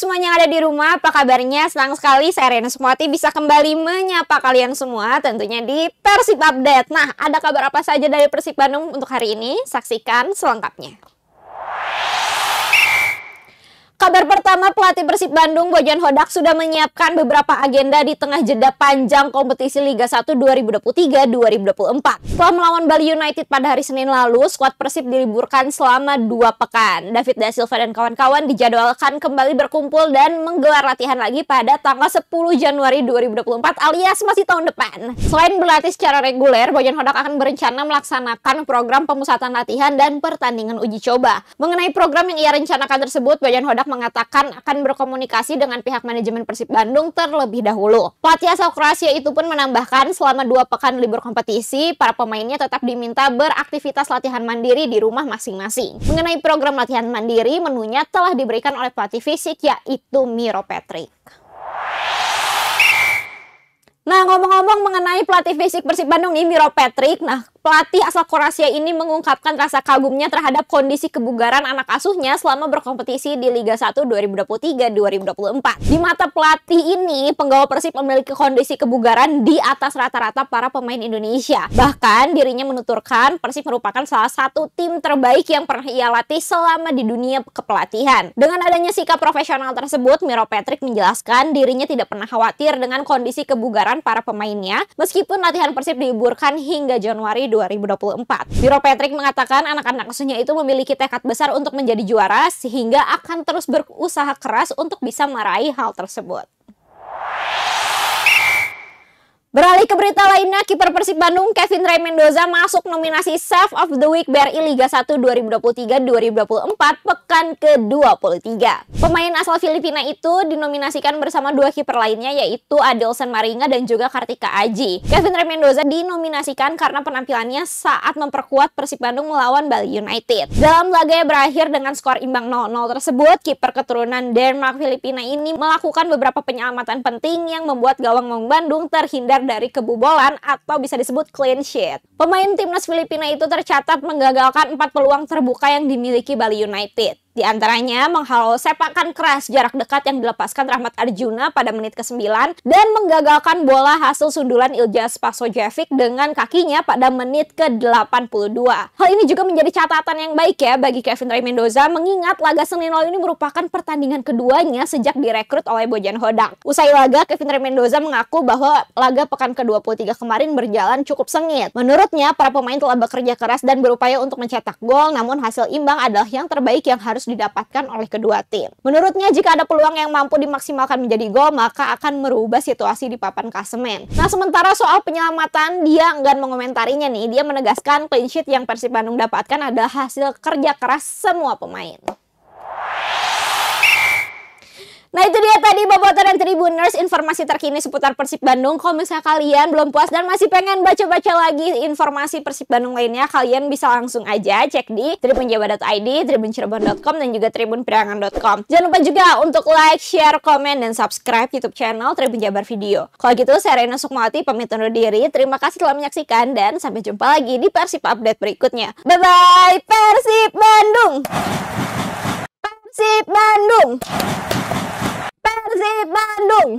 semuanya yang ada di rumah, apa kabarnya? Senang sekali saya Rena Sumati bisa kembali menyapa kalian semua tentunya di Persib Update. Nah, ada kabar apa saja dari Persib Bandung untuk hari ini? Saksikan selengkapnya. Kabar pertama, pelatih Persib Bandung Bojan Hodak sudah menyiapkan beberapa agenda di tengah jeda panjang kompetisi Liga 1 2023-2024. Setelah melawan Bali United pada hari Senin lalu, skuad Persib diliburkan selama dua pekan. David Da Silva dan kawan-kawan dijadwalkan kembali berkumpul dan menggelar latihan lagi pada tanggal 10 Januari 2024 alias masih tahun depan. Selain berlatih secara reguler, Bojan Hodak akan berencana melaksanakan program pemusatan latihan dan pertandingan uji coba. Mengenai program yang ia rencanakan tersebut, Bojan Hodak mengatakan mengatakan akan berkomunikasi dengan pihak manajemen Persib Bandung terlebih dahulu. Pelatih asal Kroasia itu pun menambahkan selama dua pekan libur kompetisi, para pemainnya tetap diminta beraktivitas latihan mandiri di rumah masing-masing. Mengenai program latihan mandiri, menunya telah diberikan oleh pelatih fisik yaitu Miro Patrick. Nah, ngomong-ngomong mengenai pelatih fisik Persib Bandung nih, Miro Patrick. Nah, Pelatih asal Kroasia ini mengungkapkan rasa kagumnya terhadap kondisi kebugaran anak asuhnya selama berkompetisi di Liga 1 2023-2024. Di mata pelatih ini, penggawa Persib memiliki kondisi kebugaran di atas rata-rata para pemain Indonesia. Bahkan dirinya menuturkan Persib merupakan salah satu tim terbaik yang pernah ia latih selama di dunia kepelatihan. Dengan adanya sikap profesional tersebut, Miro Patrick menjelaskan dirinya tidak pernah khawatir dengan kondisi kebugaran para pemainnya meskipun latihan Persib dihiburkan hingga Januari 2024. Biro Patrick mengatakan anak-anak asuhnya itu memiliki tekad besar untuk menjadi juara sehingga akan terus berusaha keras untuk bisa meraih hal tersebut. Beralih ke berita lainnya, kiper Persib Bandung Kevin Ray Mendoza masuk nominasi Save of the Week BRI Liga 1 2023-2024 pekan ke-23. Pemain asal Filipina itu dinominasikan bersama dua kiper lainnya yaitu Adelson Maringa dan juga Kartika Aji. Kevin Ray Mendoza dinominasikan karena penampilannya saat memperkuat Persib Bandung melawan Bali United. Dalam laga yang berakhir dengan skor imbang 0-0 tersebut, kiper keturunan Denmark Filipina ini melakukan beberapa penyelamatan penting yang membuat gawang Maung Bandung terhindar dari kebobolan atau bisa disebut clean sheet. Pemain timnas Filipina itu tercatat menggagalkan empat peluang terbuka yang dimiliki Bali United. Di antaranya menghalau sepakan keras jarak dekat yang dilepaskan Rahmat Arjuna pada menit ke-9 dan menggagalkan bola hasil sundulan Ilja Spasojevic dengan kakinya pada menit ke-82. Hal ini juga menjadi catatan yang baik ya bagi Kevin Ray Mendoza mengingat laga Senin lalu ini merupakan pertandingan keduanya sejak direkrut oleh Bojan Hodak. Usai laga, Kevin Ray Mendoza mengaku bahwa laga pekan ke-23 kemarin berjalan cukup sengit. Menurutnya, para pemain telah bekerja keras dan berupaya untuk mencetak gol, namun hasil imbang adalah yang terbaik yang harus harus didapatkan oleh kedua tim. Menurutnya jika ada peluang yang mampu dimaksimalkan menjadi gol maka akan merubah situasi di papan klasemen. Nah sementara soal penyelamatan dia enggan mengomentarinya nih. Dia menegaskan clean sheet yang Persib Bandung dapatkan adalah hasil kerja keras semua pemain. Nah itu dia tadi Boboto dan Tribuners informasi terkini seputar Persib Bandung. Kalau misalnya kalian belum puas dan masih pengen baca-baca lagi informasi Persib Bandung lainnya, kalian bisa langsung aja cek di tribunjawa.id, tribuncirebon.com dan juga tribunpriangan.com. Jangan lupa juga untuk like, share, komen, dan subscribe YouTube channel Tribun Jabar Video. Kalau gitu saya Rena Sukmawati pamit undur diri. Terima kasih telah menyaksikan dan sampai jumpa lagi di Persib Update berikutnya. Bye-bye Persib Bandung! Persib Bandung! ba đủng